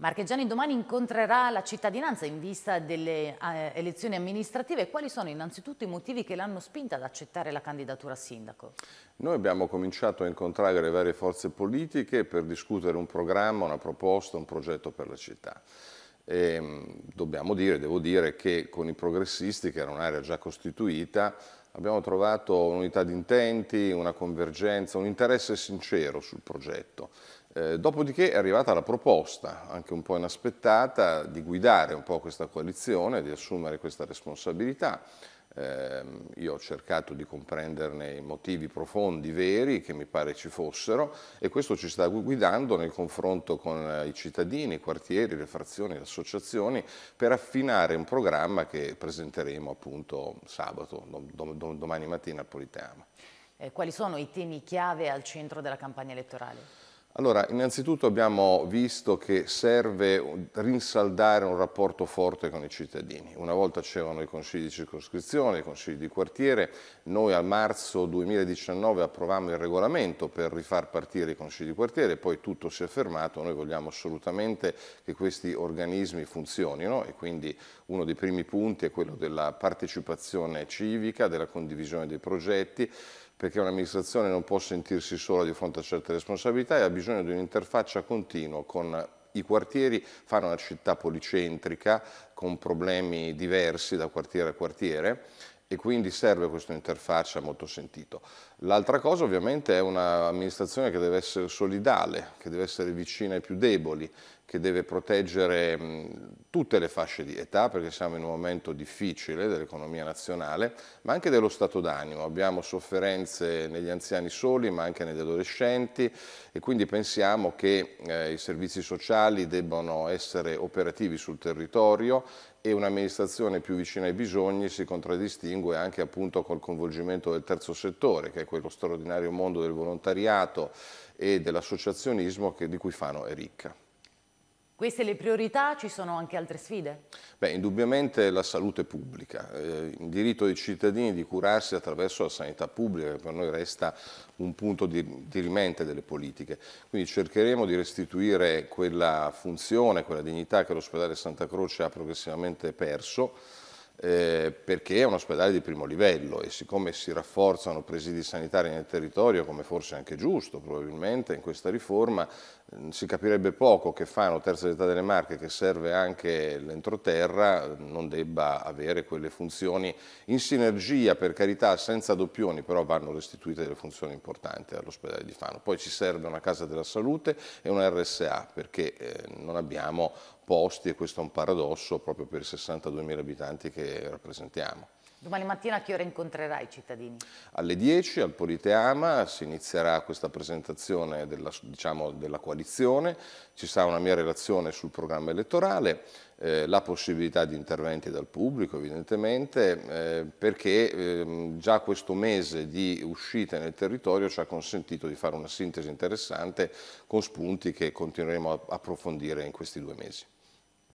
Marchegiani domani incontrerà la cittadinanza in vista delle eh, elezioni amministrative. Quali sono innanzitutto i motivi che l'hanno spinta ad accettare la candidatura a sindaco? Noi abbiamo cominciato a incontrare le varie forze politiche per discutere un programma, una proposta, un progetto per la città. E, ehm, dobbiamo dire, devo dire che con i progressisti, che era un'area già costituita, abbiamo trovato un'unità di intenti, una convergenza, un interesse sincero sul progetto. Eh, dopodiché è arrivata la proposta, anche un po' inaspettata, di guidare un po' questa coalizione, di assumere questa responsabilità. Eh, io ho cercato di comprenderne i motivi profondi, veri, che mi pare ci fossero e questo ci sta guidando nel confronto con eh, i cittadini, i quartieri, le frazioni, le associazioni per affinare un programma che presenteremo appunto sabato, dom dom domani mattina al Politeama. Eh, quali sono i temi chiave al centro della campagna elettorale? Allora, innanzitutto abbiamo visto che serve rinsaldare un rapporto forte con i cittadini. Una volta c'erano i consigli di circoscrizione, i consigli di quartiere, noi a marzo 2019 approvammo il regolamento per rifar partire i consigli di quartiere, poi tutto si è fermato, noi vogliamo assolutamente che questi organismi funzionino e quindi uno dei primi punti è quello della partecipazione civica, della condivisione dei progetti, perché un'amministrazione non può sentirsi sola di fronte a certe responsabilità e ha bisogno di un'interfaccia continua con i quartieri fare una città policentrica con problemi diversi da quartiere a quartiere e quindi serve questa interfaccia molto sentito. L'altra cosa ovviamente è un'amministrazione che deve essere solidale, che deve essere vicina ai più deboli, che deve proteggere tutte le fasce di età, perché siamo in un momento difficile dell'economia nazionale, ma anche dello stato d'animo. Abbiamo sofferenze negli anziani soli, ma anche negli adolescenti e quindi pensiamo che eh, i servizi sociali debbano essere operativi sul territorio e un'amministrazione più vicina ai bisogni si contraddistingue anche appunto col coinvolgimento del terzo settore, che è quello straordinario mondo del volontariato e dell'associazionismo di cui Fano è ricca. Queste le priorità, ci sono anche altre sfide? Beh, indubbiamente la salute pubblica, eh, il diritto dei cittadini di curarsi attraverso la sanità pubblica che per noi resta un punto di, di rimente delle politiche. Quindi cercheremo di restituire quella funzione, quella dignità che l'ospedale Santa Croce ha progressivamente perso eh, perché è un ospedale di primo livello e siccome si rafforzano presidi sanitari nel territorio, come forse anche giusto probabilmente in questa riforma, eh, si capirebbe poco che Fano, terza età delle Marche, che serve anche l'entroterra, non debba avere quelle funzioni in sinergia, per carità, senza doppioni, però vanno restituite delle funzioni importanti all'ospedale di Fano. Poi ci serve una casa della salute e una RSA, perché eh, non abbiamo posti e questo è un paradosso proprio per i 62.000 abitanti che rappresentiamo. Domani mattina a che ora incontrerai i cittadini? Alle 10 al Politeama si inizierà questa presentazione della, diciamo, della coalizione, ci sarà una mia relazione sul programma elettorale, eh, la possibilità di interventi dal pubblico evidentemente, eh, perché eh, già questo mese di uscita nel territorio ci ha consentito di fare una sintesi interessante con spunti che continueremo a approfondire in questi due mesi.